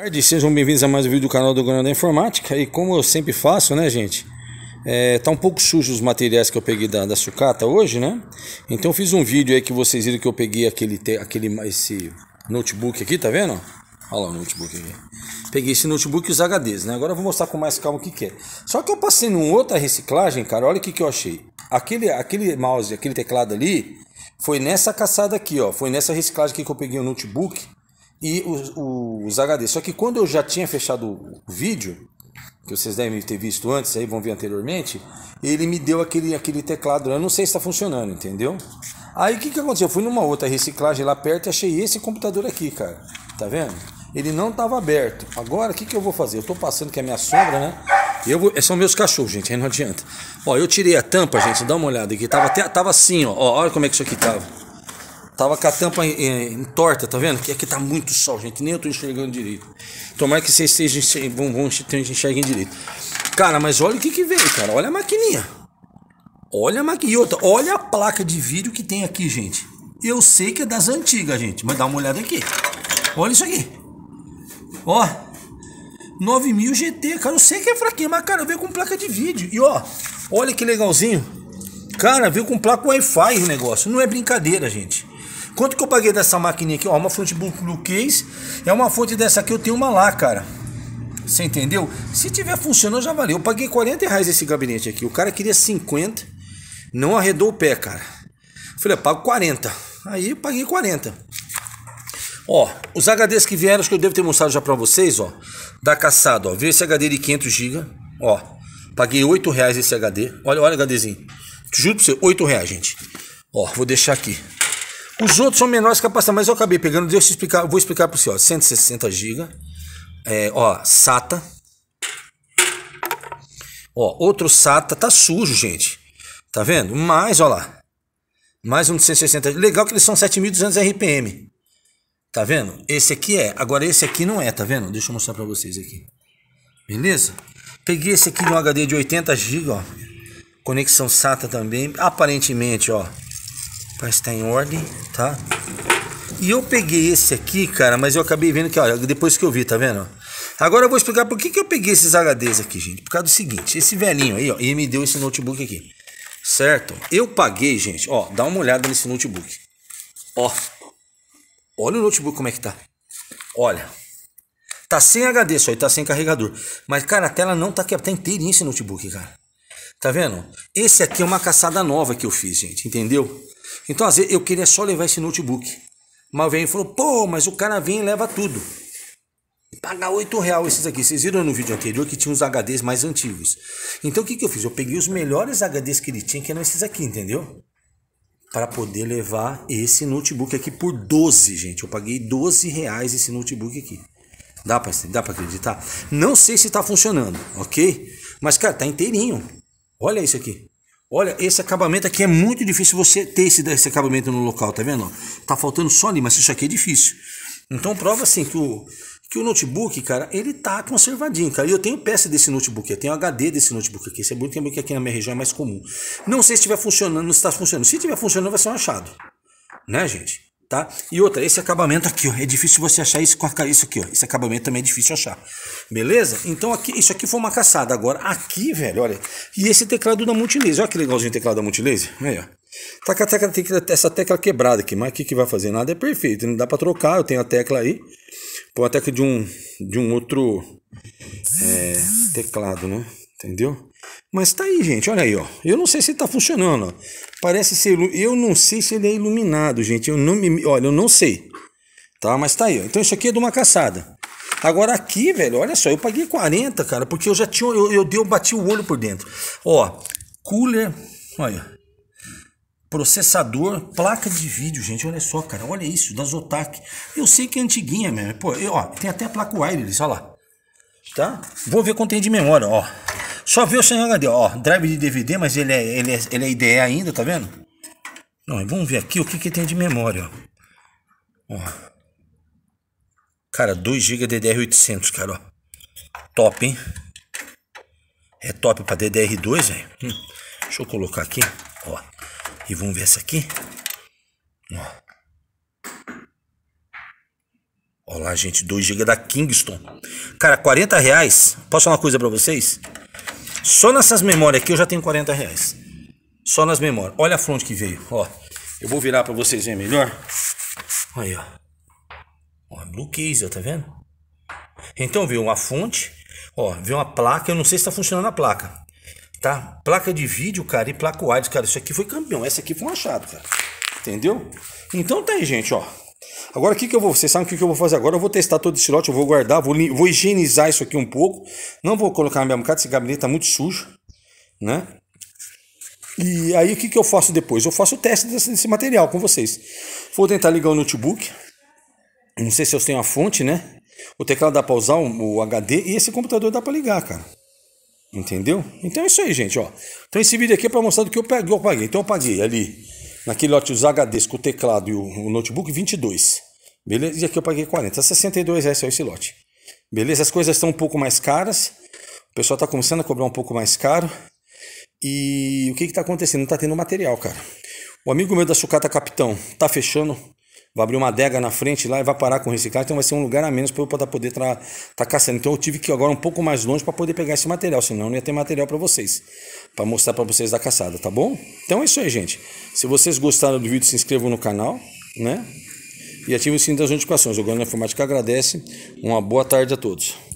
tarde, sejam bem-vindos a mais um vídeo do canal do Grande da Informática E como eu sempre faço, né gente é, Tá um pouco sujo os materiais que eu peguei da, da sucata hoje, né Então eu fiz um vídeo aí que vocês viram que eu peguei aquele, aquele esse notebook aqui, tá vendo? Olha lá o notebook aqui Peguei esse notebook e os HDs, né Agora eu vou mostrar com mais calma o que que é Só que eu passei numa outra reciclagem, cara, olha o que que eu achei Aquele, aquele mouse, aquele teclado ali Foi nessa caçada aqui, ó Foi nessa reciclagem aqui que eu peguei o notebook e os, os HDs. Só que quando eu já tinha fechado o vídeo, que vocês devem ter visto antes, aí vão ver anteriormente, ele me deu aquele, aquele teclado, eu não sei se está funcionando, entendeu? Aí o que, que aconteceu? Eu fui numa outra reciclagem lá perto e achei esse computador aqui, cara. Tá vendo? Ele não estava aberto. Agora o que, que eu vou fazer? Eu estou passando que é a minha sombra, né? Eu vou... É, são meus cachorros, gente, aí não adianta. Ó, eu tirei a tampa, gente, dá uma olhada aqui. Tava, até, tava assim, ó. ó olha como é que isso aqui tava. Tava com a tampa entorta, tá vendo? Que aqui tá muito sol, gente. Nem eu tô enxergando direito. Tomara que vocês estejam enxergando, vão, vão enxerguem direito. Cara, mas olha o que que veio, cara. Olha a maquininha. Olha a maquininha. outra, olha a placa de vídeo que tem aqui, gente. Eu sei que é das antigas, gente. Mas dá uma olhada aqui. Olha isso aqui. Ó. 9000 GT, cara. Eu sei que é fraquinho, mas, cara, veio com placa de vídeo. E, ó. Olha que legalzinho. Cara, veio com placa Wi-Fi o negócio. Não é brincadeira, gente. Quanto que eu paguei dessa maquininha aqui? Ó, uma fonte Blue Case. É uma fonte dessa aqui, eu tenho uma lá, cara. Você entendeu? Se tiver funcionando, já valeu. Eu paguei 40 reais esse gabinete aqui. O cara queria 50. Não arredou o pé, cara. falei, eu ah, pago 40. Aí eu paguei 40. Ó, os HDs que vieram, acho que eu devo ter mostrado já pra vocês, ó. Da caçada, ó. Viu esse HD de 500 GB. Ó, paguei 8 reais esse HD. Olha, olha o HDzinho. Juro pra você, 8 reais, gente. Ó, vou deixar aqui. Os outros são menores capacidade, mas eu acabei pegando, deixa eu explicar, vou explicar para você, ó, 160 GB, é, ó, SATA, ó, outro SATA, tá sujo, gente, tá vendo? Mais, ó lá, mais um de 160 legal que eles são 7.200 RPM, tá vendo? Esse aqui é, agora esse aqui não é, tá vendo? Deixa eu mostrar para vocês aqui, beleza? Peguei esse aqui no HD de 80 GB, ó, conexão SATA também, aparentemente, ó, para estar tá em ordem, tá? E eu peguei esse aqui, cara, mas eu acabei vendo que, olha, depois que eu vi, tá vendo? Agora eu vou explicar por que, que eu peguei esses HDs aqui, gente. Por causa do seguinte, esse velhinho aí, ó, ele me deu esse notebook aqui, certo? Eu paguei, gente, ó, dá uma olhada nesse notebook. Ó, olha o notebook como é que tá. Olha, tá sem HD só, e tá sem carregador. Mas, cara, a tela não tá quebrada, tá inteirinho esse notebook, cara. Tá vendo? Esse aqui é uma caçada nova que eu fiz, gente, entendeu? Então, às vezes, eu queria só levar esse notebook. Mas veio e falou, pô, mas o cara vem e leva tudo. Paga oito reais esses aqui. Vocês viram no vídeo anterior que tinha os HDs mais antigos. Então o que, que eu fiz? Eu peguei os melhores HDs que ele tinha, que eram esses aqui, entendeu? Para poder levar esse notebook aqui por 12, gente. Eu paguei 12 reais esse notebook aqui. Dá para dá acreditar? Não sei se está funcionando, ok? Mas, cara, tá inteirinho. Olha isso aqui. Olha, esse acabamento aqui é muito difícil você ter esse, esse acabamento no local, tá vendo? Tá faltando só ali, mas isso aqui é difícil. Então prova assim que o, que o notebook, cara, ele tá conservadinho, cara. E eu tenho peça desse notebook, eu tenho HD desse notebook aqui. Esse é muito tempo que aqui na minha região é mais comum. Não sei se estiver funcionando, se está funcionando. Se estiver funcionando, vai ser um achado. Né, gente? tá? E outra, esse acabamento aqui, ó, é difícil você achar isso com isso aqui, ó. Esse acabamento também é difícil achar. Beleza? Então aqui, isso aqui foi uma caçada agora. Aqui, velho, olha. E esse teclado da Multilaser, olha que legalzinho o teclado da Multilaser. Aí, ó. Tá com a tecla, tecla, essa tecla quebrada aqui, mas o que, que vai fazer? Nada é perfeito, não dá para trocar. Eu tenho a tecla aí. Põe a tecla de um de um outro é, teclado, né? Entendeu? Mas tá aí, gente, olha aí, ó. Eu não sei se tá funcionando, ó. Parece ser. Eu não sei se ele é iluminado, gente. Eu não me. Olha, eu não sei. Tá? Mas tá aí, ó. Então isso aqui é de uma caçada. Agora aqui, velho, olha só, eu paguei 40, cara, porque eu já tinha. Eu, eu, eu bati o olho por dentro. Ó, cooler. Olha. Processador, placa de vídeo, gente. Olha só, cara. Olha isso, da Zotac. Eu sei que é antiguinha mesmo. Pô, eu, ó, tem até a placa wireless, olha lá. Tá? Vou ver quanto tem de memória, ó. Só ver o senhor HD, ó, drive de DVD, mas ele é, ele é, ele é IDE ainda, tá vendo? Não, vamos ver aqui o que, que tem de memória, ó. ó. Cara, 2 GB DDR800, cara, ó. Top, hein? É top pra DDR2, velho. Hum. Deixa eu colocar aqui, ó. E vamos ver essa aqui. Ó. Olha lá, gente, 2 GB da Kingston. Cara, 40 reais. Posso falar uma coisa pra vocês? Só nessas memórias aqui eu já tenho 40 reais. Só nas memórias. Olha a fronte que veio, ó. Eu vou virar para vocês verem melhor. Aí, ó. Ó, Blue Case, ó, tá vendo? Então veio uma fonte, ó, veio uma placa. Eu não sei se tá funcionando a placa, tá? Placa de vídeo, cara, e placa wide, cara. Isso aqui foi campeão. Essa aqui foi um achado, cara. Entendeu? Então tá aí, gente, ó. Agora, o que, que eu vou. Vocês sabem o que, que eu vou fazer agora? Eu vou testar todo esse lote, eu vou guardar, vou, vou higienizar isso aqui um pouco. Não vou colocar na minha bancada, esse gabinete tá muito sujo, né? E aí, o que, que eu faço depois? Eu faço o teste desse, desse material com vocês. Vou tentar ligar o notebook. Não sei se eu tenho a fonte, né? O teclado dá pra usar, o HD e esse computador dá para ligar, cara. Entendeu? Então é isso aí, gente, ó. Então esse vídeo aqui é para mostrar do que eu paguei. Então eu paguei ali Naquele lote usar com o teclado e o notebook, 22. Beleza? E aqui eu paguei 40. 62 reais é esse lote. Beleza? As coisas estão um pouco mais caras. O pessoal está começando a cobrar um pouco mais caro. E o que está acontecendo? Não está tendo material, cara. O amigo meu da Sucata Capitão está fechando Vou abrir uma adega na frente lá e vai parar com reciclagem, então vai ser um lugar a menos para eu poder estar tá, tá caçando. Então eu tive que ir agora um pouco mais longe para poder pegar esse material, senão não ia ter material para vocês, para mostrar para vocês da caçada, tá bom? Então é isso aí, gente. Se vocês gostaram do vídeo, se inscrevam no canal, né? E ativem o sininho das notificações. O Grande Informática agradece. Uma boa tarde a todos.